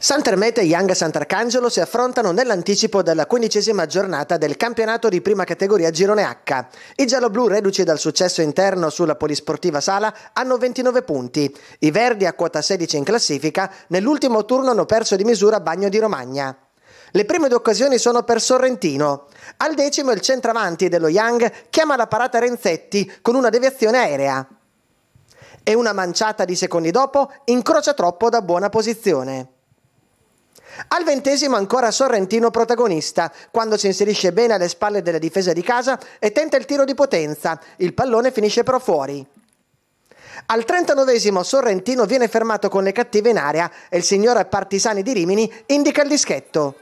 Sant'Ermete e Young Sant'Arcangelo si affrontano nell'anticipo della quindicesima giornata del campionato di prima categoria Girone H. I gialloblu reduci dal successo interno sulla polisportiva Sala hanno 29 punti. I verdi a quota 16 in classifica nell'ultimo turno hanno perso di misura Bagno di Romagna. Le prime due occasioni sono per Sorrentino. Al decimo il centravanti dello Young chiama la parata Renzetti con una deviazione aerea. E una manciata di secondi dopo incrocia troppo da buona posizione. Al ventesimo ancora Sorrentino protagonista, quando si inserisce bene alle spalle della difesa di casa e tenta il tiro di potenza, il pallone finisce però fuori. Al 39 Sorrentino viene fermato con le cattive in area e il signore Partisani di Rimini indica il dischetto.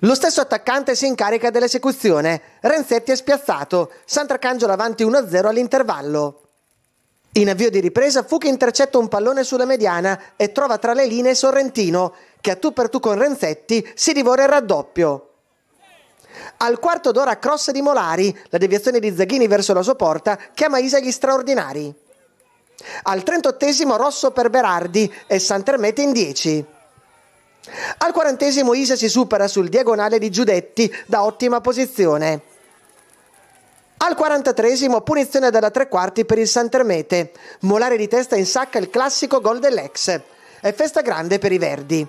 Lo stesso attaccante si incarica dell'esecuzione. Renzetti è spiazzato. Sant'Arcangelo avanti 1-0 all'intervallo. In avvio di ripresa, Fuchi intercetta un pallone sulla mediana e trova tra le linee Sorrentino, che a tu per tu con Renzetti si divora il raddoppio. Al quarto d'ora cross di Molari, la deviazione di Zaghini verso la sua porta chiama Isa gli straordinari. Al 38 Rosso per Berardi e Santermete in 10. Al quarantesimo Isa si supera sul diagonale di Giudetti da ottima posizione. Al 43 punizione dalla tre quarti per il Santermete. Molare di testa in sacca il classico gol dell'ex. È festa grande per i Verdi.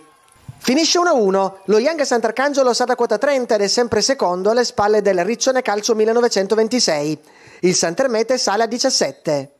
Finisce 1-1, lo Young Sant'Arcangelo sa da quota 30 ed è sempre secondo alle spalle del Riccione Calcio 1926. Il Santermete sale a 17.